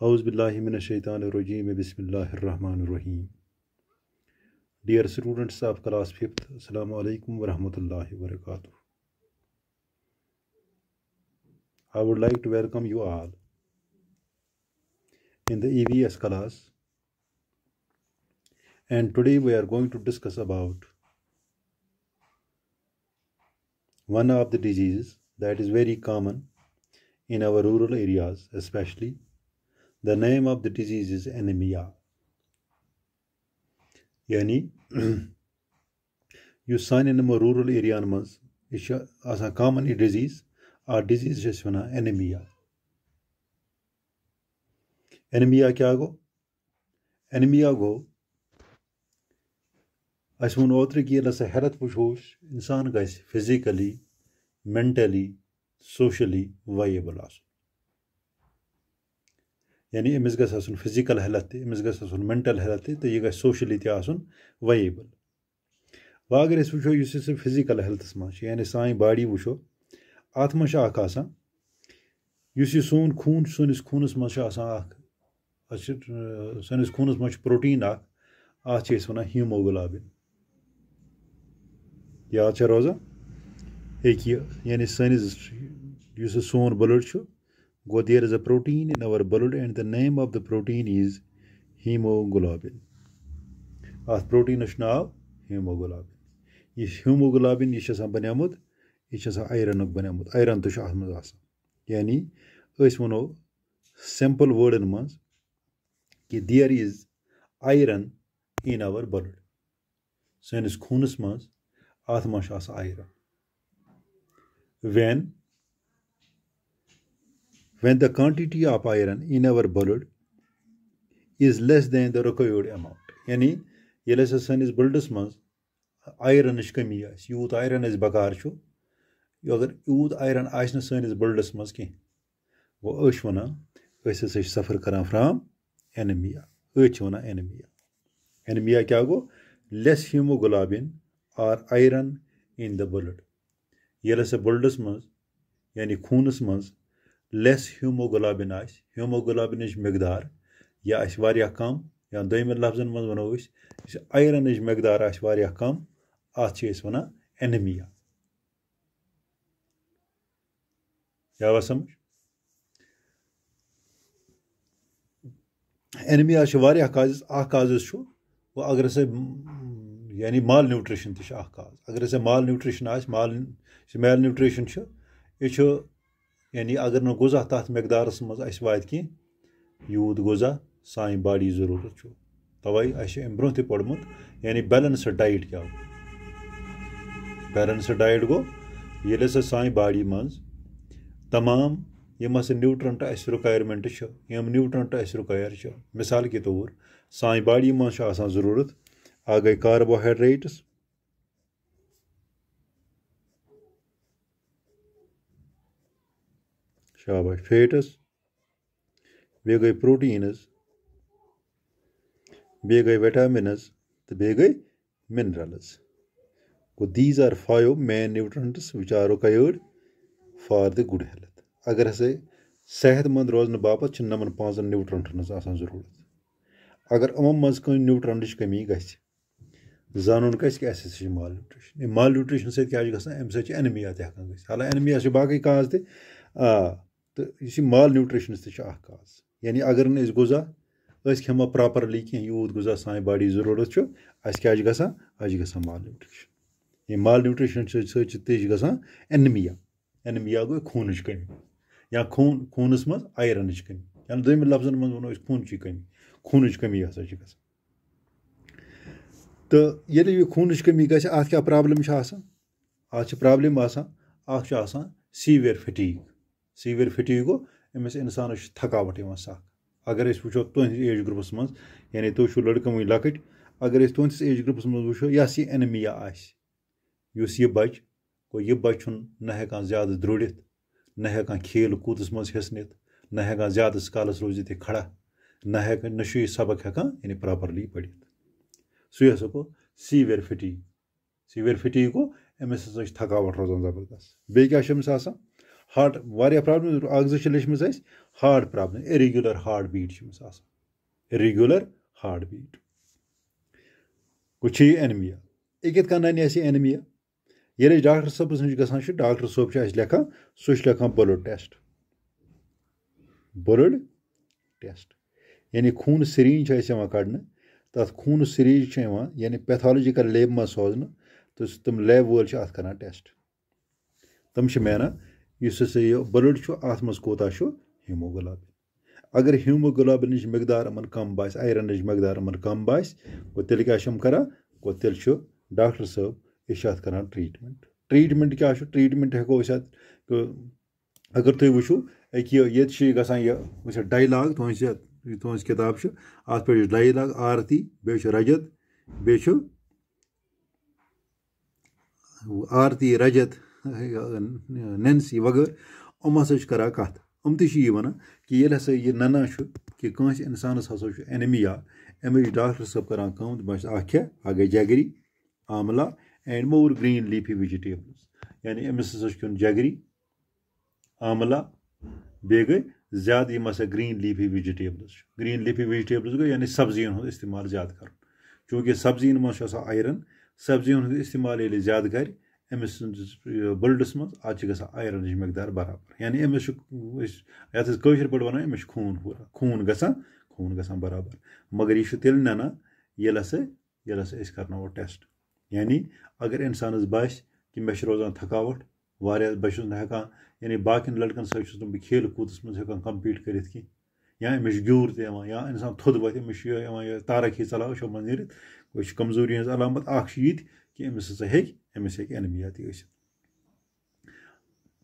Auzubillahiminashaitanirrojim. Bismillahirrahmanirrahim. Dear students of class 5th, Assalamu alaikum wa rahmatullahi wa I would like to welcome you all in the EVS class. And today we are going to discuss about one of the diseases that is very common in our rural areas, especially The name of the disease is anemia. یعنی یُس سانٮ۪ن یِمَن rural ایریاہَن منٛز یہِ چھِ آسان common یہِ ڈِزیٖز اَتھ ڈِزیٖز چھِ أسۍ وَنان اٮ۪نِمیا اٮ۪نِمیا کیٛاہ گوٚو اٮ۪نِمیا گوٚو اَسہِ ووٚن اوترٕ کہِ ییٚلہِ ہَسا ہٮ۪لٕتھ وٕچھوس اِنسان گژھِ فِزِکٔلی مٮ۪نٹٔلی سوشٔلی وَییبٕل آسُن यानी अमिस गुन फिजिकल हेल्थ तमिस गुन मेंटल हेल्थ तो यह गोशली तुन वयबल वो अगर वो इस फिजिकल हेल्थस मह यानी सान बाडी वो अत मह इस सून खून सोनिस खूनस मह सोनिस खूनस मह प्रोटीन अत वन हीमोग्लोबिन याद रोजा एक यह यानी सोन blood Go there is a protein in our blood and the name of the protein is hemoglobin. At protein is now hemoglobin. is hemoglobin is a banamud, it is a iron of banamud. Iron to show me shahmazasa. Yani, of simple word in months. There is iron in our blood. so in Sons Kunus months, Athmasha iron. When when the quantity of iron in our blood is less than the required amount yani ییٚلہِ ہسا سٲنِس بٕلڈَس منٛز آیرَنٕچ کٔمی آسہِ یوٗت iron اَسہِ بَکار چھُ اگر یوٗت آیرَن آسہِ نہٕ سٲنِس بٕلڈَس منٛز کینٛہہ گوٚو أسۍ چھِ وَنان أسۍ ہَسا چھِ سفر کَران فرٛام اٮ۪نمیا أتھۍ چھِ وَنان اٮ۪نمیا اٮ۪نمیا کیٛاہ گوٚو less hemoglobin are iron in the blood ییٚلہِ ہَسا بٕلڈَس منٛز یعنی خوٗنَس منٛز لیس ہیوموگلابن ہیوموگلابن مقدار یہ کم یا دمن لفظن من ونو اس آئرن مقدار آہ کم ات ونان اینمیا کیا وا سمجھ اینمیا کازز کازز وہ اگر ہسا یعنی مال نیوٹریشن تاز اگر ہسا مال نیوٹریشن آل میل نیوٹریشن یہ यानी अगर न गुजा तथ मकदारस मज वात की यूत गुजा सान बाडी जरूरत तवे अम ब्रो त पोर्मुत यानी बैलेंसड डाइट क्या बैलेंसड डाइट गो ये सान बाडी मज तमाम यम हस न्यूट्रंट अस रिकायरमेंट यम न्यूट्रंट अस रिकायर मिसाल के तौर सान बाडी मज जरूरत आ गई कार्बोहाइड्रेट्स شاباش فیٹٕس بیٚیہِ گٔے پرٛوٹیٖنٕز بیٚیہِ گٔے وٮ۪ٹامِنٕز تہٕ بیٚیہِ گٔے مِنرَلٕز گوٚو these are five main nutrients which are required for the good health اگر ہَسا صحت منٛد روزنہٕ باپَتھ چھِ نَمَن پانٛژَن نیوٗٹرٛنٛٹَن ہٕنٛز آسان ضٔروٗرت اگر یِمو منٛز کُنہِ نیوٗٹرٛنٛٹٕچ کٔمی گژھِ زانُن گژھِ کہِ اَسہِ ہَسا چھِ مال نیوٗٹرٛشَن یہِ مال نیوٗٹرٛشَن سۭتۍ کیٛاہ چھِ گژھان اَمہِ سۭتۍ چھِ اٮ۪نِمیا تہِ ہٮ۪کان گٔژھِتھ حالانٛکہِ اٮ۪نِمیا چھِ باقٕے کاز تہِ آ تہٕ یُس یہِ مال نیوٗٹرِشنَس تہِ چھُ اکھ کاز یعنی اَگر نہٕ أسۍ غذا أسۍ کھٮ۪مو پراپرلی کیٚنٛہہ یوٗت غذا سانہِ باڈی ضروٗرت چھُ اَسہِ کیاہ چھُ گژھان اَسہِ چھُ گژھان مال نیوٗٹرِشن ییٚمہِ مال نیوٗٹرِشن سۭتۍ سۭتۍ چھِ تہِ چھِ گژھان اینمیا اینمیا گوٚو خوٗنٕچ کٔمی یا خوٗن خوٗنَس منٛز اَیرَنٕچ کٔمی یا دوٚیمہِ لفظن منٛز وَنو أسۍ خوٗنچی کٔمی خوٗنٕچ کٔمی ہسا چھِ گژھان تہٕ ییٚلہِ یہِ خوٗنٕچ کٔمی گژھِ اَتھ کیاہ پرابلِم چھِ آسان اَتھ چھِ پرابلِم آسان اکھ چھُ آسان سیٖویر فِٹیٖگ सीवियर फिटीगो अमिस इंसानस थकावट सख अगर वो तुंद एज ग्रुपस मं यानी तुम लड़कन वन लकट अगर तुंदिस एज ग्रुपस मं वो यस यह एनमिया आस यह बच गो यह बच न हेकान ज्यादा द्रुड़ित न हेकान खेल कूदस मं हिस्स नित न हेकान ज्यादा कालस रोजित खड़ा न हे न सबक हेकान यानी प्रॉपरली पढ़ित सह हसा गो सीवियर फिटी सीवियर फिटी गो अमिस हसा थकावट रोजान जबरदस्त बे क्या ہاٹ واریاہ پرٛابلِم اَکھ زٕ چھِ لیٚچھمٕژ اَسہِ heart problem irregular heart beat چھِ أمِس آسان ریگیوٗلَر ہاٹ بیٖٹ گوٚو چھِ یہِ اٮ۪نمِیا یہِ کِتھ کٔنۍ اَنہِ اَسہِ یہِ اٮ۪نمِیا ییٚلہِ أسۍ ڈاکٹر صٲبَس نِش گژھان چھِ ڈاکٹر صٲب چھُ اَسہِ لیکھان سُہ چھُ لیکھان بٕلڈ ٹٮ۪سٹ بٕلڈ ٹٮ۪سٹ یعنی خوٗنہٕ سِریٖن چھِ اَسہِ یِوان کَڑنہٕ تَتھ خوٗنہٕ سِریٖج چھِ یِوان یعنی پیتھالجِکَل لیبہِ منٛز سوزنہٕ تہٕ تِم لیب وٲلۍ چھِ اَتھ کَران ٹٮ۪سٹ تِم چھِ محنت یُس ہسا یہِ بٕلڈ چھُ اَتھ منٛز کوتاہ چھُ ہیٖموگٕلابِن اگر ہیٖموگٕلابِنٕچ مٮ۪قدار یِمَن کَم باسہِ آیرَنٕچ مٮ۪قدار یِمَن کَم باسہِ گوٚو تیٚلہِ کیٛاہ چھِ یِم کَران گوٚو تیٚلہِ چھُ ڈاکٹر صٲب أسۍ چھِ اَتھ کَران ٹرٛیٖٹمٮ۪نٛٹ ٹرٛیٖٹمٮ۪نٛٹ کیٛاہ چھُ ٹرٛیٖٹمٮ۪نٛٹ ہٮ۪کو أسۍ اَتھ اگر تُہۍ وٕچھِو أکیٛاہ ییٚتہِ چھِ گژھان یہِ وٕچھ ڈایلاگ تُہٕنٛز یہِ تُہٕنٛز کِتاب چھِ اَتھ پٮ۪ٹھ چھِ ڈایلاگ آرتی بیٚیہِ چھُ رَجت بیٚیہِ چھُ آرتی رَجت نینسی وغٲر یِم ہسا چھِ کران کَتھ یِم تہِ چھِ یہِ وَنان کہِ ییٚلہِ ہسا یہِ نَنا چھُ کہِ کٲنٛسہِ اِنسانَس ہسا چھُ أمِس چھُ ڈاکٹر صٲب کران کٲم دَپان چھِ اَکھ کھےٚ اَکھ گٔے جگری amla and more green leafy vegetables یعنی أمِس ہسا چھُ کھیوٚن جگری آملا بیٚیہِ گٔے زیادٕ یِم ہسا گریٖن لیٖفی وِجِٹیبلٕز چھِ گریٖن لیٖفی وِجِٹیبلٕز گٔے یعنی سبزِیَن ہُنٛد استعمال زیادٕ کَرُن چوٗنٛکہِ سبزِیَن منٛز چھُ آسان آیرَن سبزِیَن ہُنٛد استعمال ییٚلہِ زیادٕ کَرِ أمس بٕلڈَس منٛز اَتھ چھِ گژھان آیرَنٕچ مٮ۪قدار برابر یعنی أمِس چھُ أسۍ یَتھ أسۍ کٲشِر پٲٹھۍ وَنان أمِس چھُ خوٗن ہُران خوٗن گژھان خوٗن گژھان برابر مگر یہِ چھُ تیٚلہِ نَنان ییٚلہِ ہَسا ییٚلہِ ہَسا أسۍ کَرناوو ٹٮ۪سٹ یعنی اگر اِنسانَس باسہِ کہِ مےٚ چھِ روزان تھکاوَٹ واریاہ بہٕ چھُس نہٕ ہٮ۪کان یعنی باقیَن لٔڑکَن سۭتۍ چھُس نہٕ بہٕ کھیلہٕ کوٗدَس منٛز ہٮ۪کان کَمپیٖٹ کٔرِتھ کینٛہہ یا أمِس چھِ گیوٗر تہِ یِوان یا اِنسان تھوٚد وَتھِ أمِس چھُ یِہوٚے یِوان یہِ تارک ہی ژَلاو أچھو منٛز نیٖرِتھ یہِ چھِ کمزوٗری ہِنٛز علامت اَکھ چھِ یہِ تہِ کہِ أمِس ہسا ہیٚکہِ أمِس ہیٚکہِ اٮ۪نمِیا تہِ ٲسِتھ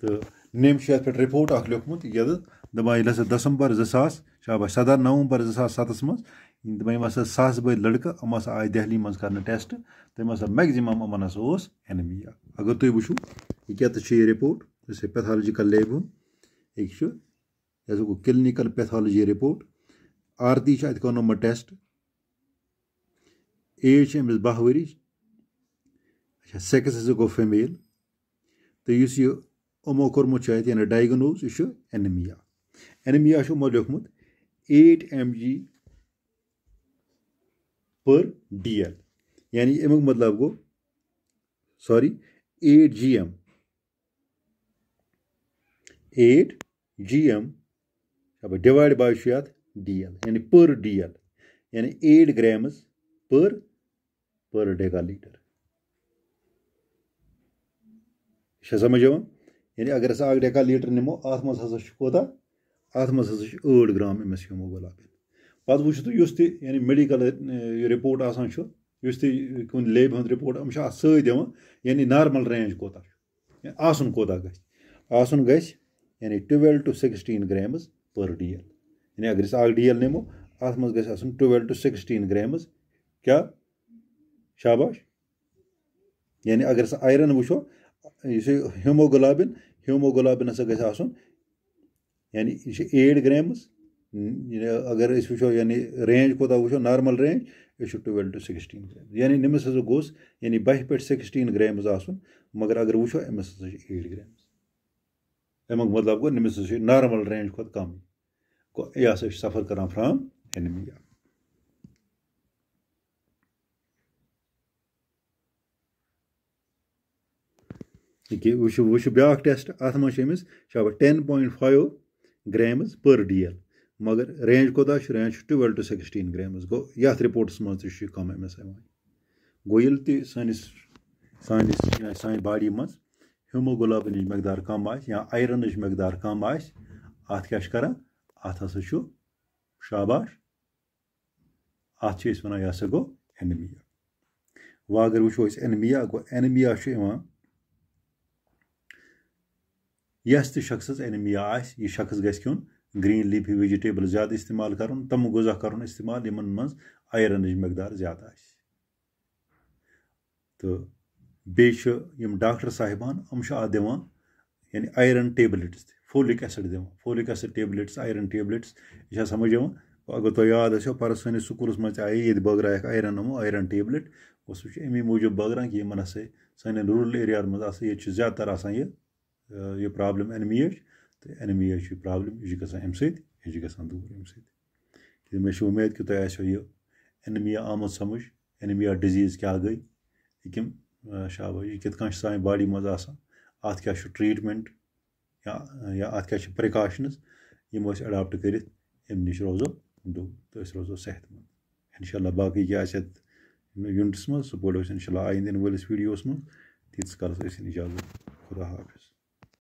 تہٕ نٔمۍ چھُ یَتھ پٮ۪ٹھ رِپوٹ اَکھ لیوٚکھمُت ییٚتٮ۪تھ دَپان ییٚلہِ ہسا دَسمبر زٕ ساس شاباش سَداہ نَومبر زٕ ساس سَتَس منٛز دَپان یِم ہسا ساس بٔدۍ لٔڑکہٕ یِم ہسا آے دہلی منٛز کَرنہٕ ٹٮ۪سٹ تٔمۍ ہسا میٚگزِمَم یِمَن ہسا اوس اٮ۪نمِیا اگر تُہۍ وٕچھِو یہِ کیٛاہ چھِ یہِ رِپوٹ یُس یہِ پیتھالجِکَل لیبہِ ہُنٛد أکۍ چھُ یہِ ہسا گوٚو کِلنِکَل پیتھالجی رِپوٹ آرتی چھِ اَتہِ کوٚرنومُت ٹٮ۪سٹ ایج چھِ أمِس باہ ؤرِش چھا سیٚکٕس حظ گوٚو فیمیل تہٕ یُس یہِ یِمو کوٚرمُت چھُ اَتہِ یعنی ڈایگٕنوز یہِ چھُ اٮ۪نِمیا اٮ۪نِمیا چھُ یِمو لیوٚکھمُت eight M G per D L یعنی اَمیُک مطلب گوٚو sorry eight G M eight G M divide by چھُ یَتھ ڈی ایل یعنی پٔر ڈی ایل یعنی eight grams per per decilitre छ समझ यव यानी अगर अस अ डेका लीटर निमो अत मज हसा कोता अत मज हसा eight gram M S hemoglobin पत वो तो युस यानी मेडिकल रिपोर्ट आसान युस तुन लेब हूं रिपोर्ट हम सद यानी नॉर्मल रेंज कोता आसन कोता गसन ग यानी टुवेल टू सिक्सटीन ग्रामज पर डी एल यानी अगर अस अ डी एल निमो अत मज ग टुवेल टू सिक्सटीन ग्रामज क्या शाबाश यानी अगर अस आयरन वो यह ह्यूमोग्लोबिन ह्यूमोग्लोबिन हसा ग यानी यह एट ग्रामस अगर तो वो यानी रेंज कोत वो नॉर्मल रेंज यह टुवेल्व टू सिक्सटीन ग्राम यानि नमस हसा गोस यानी बह पे सिक्सटीन ग्रामस आसन मगर अगर वो अमस हसा एट ग्रामस अमुक मतलब गो नमस नॉर्मल रेंज कोत कम यह हसा सफर करान फ्राम एनिमिया ییٚکیٛاہ وٕچھ وٕچھ بیٛاکھ ٹٮ۪سٹ اَتھ منٛز چھِ أمِس شابَس ten point five grams per D L مگر رینٛج کوتاہ چھُ رینٛج چھُ ٹُوٮ۪ل ٹُو سِکِسٹیٖن گرٛیمٕز گوٚو یَتھ رِپوٹَس منٛز تہِ چھُ یہِ کَم أمِس یِوان گوٚو ییٚلہِ تہِ سٲنِس سٲنِس یا سانہِ باڈی منٛز ہیٖموگٕلوبِنٕچ مٮ۪قدار کَم آسہِ یا آیرَنٕچ مٮ۪قدار کَم آسہِ اَتھ کیٛاہ چھِ کَران اَتھ ہَسا چھُ شاباش اَتھ چھِ أسۍ وَنان یہِ ہَسا گوٚو اٮ۪نمیا وۄنۍ اگر وٕچھو أسۍ اٮ۪نمیا گوٚو اٮ۪نمیا چھُ یِوان यस तो शख्स एनिमिया आय शख्स गुन ग्रीन लीफी वेजिटेबल ज़्यादा इस्तेमाल कर तम गुजा कर इस्तेमाल इन मज आयरन मकदार ज़्यादा तो बेम डाक्टर साहिबान हम दिवान यानी आयरन टेबलेट्स फोलिक एसिड दिवान folic acid tablets iron tablets यह समझ यवान अगर तुम याद आो पर सैनिस स्कूल मे आई ये बगरा आयरन हमो आयरन टेबलेट वो सह अमी मूजूब बगरान कि यमन हसा सान रूरल एरिया मज ये ज्यादातर ये یہِ پرٛابلِم اَمہِ یِش تہٕ اَمہِ یِش چھِ یہِ پرٛابلِم یہِ چھِ گژھان اَمہِ سۭتۍ یہِ چھِ گژھان دوٗر اَمہِ سۭتۍ مےٚ چھِ اُمید کہِ تۄہہِ آسیو یہِ اٮ۪نمیا آمُت سَمٕجھ اٮ۪نمیا ڈِزیٖز کیٛاہ گٔے یہِ کٔمۍ شابٲش یہِ کِتھ کٔنۍ چھِ سانہِ باڈی منٛز آسان اَتھ کیٛاہ چھُ ٹرٛیٖٹمٮ۪نٛٹ یا یا اَتھ کیٛاہ چھِ پرٛکاشنٕز یِم أسۍ اٮ۪ڈاپٹ کٔرِتھ اَمہِ نِش روزو دوٗر تہٕ أسۍ روزو صحت منٛد اِنشاء اللہ باقٕے کیٛاہ آسہِ اَتھ یوٗنِٹَس منٛز سُہ پوٚر أسۍ اِنشاء اللہ آیِنٛدٕ یِنہٕ وٲلِس ویٖڈیوَس منٛز تیٖتِس کالَس ٲسِن اِجازت خدا حافظ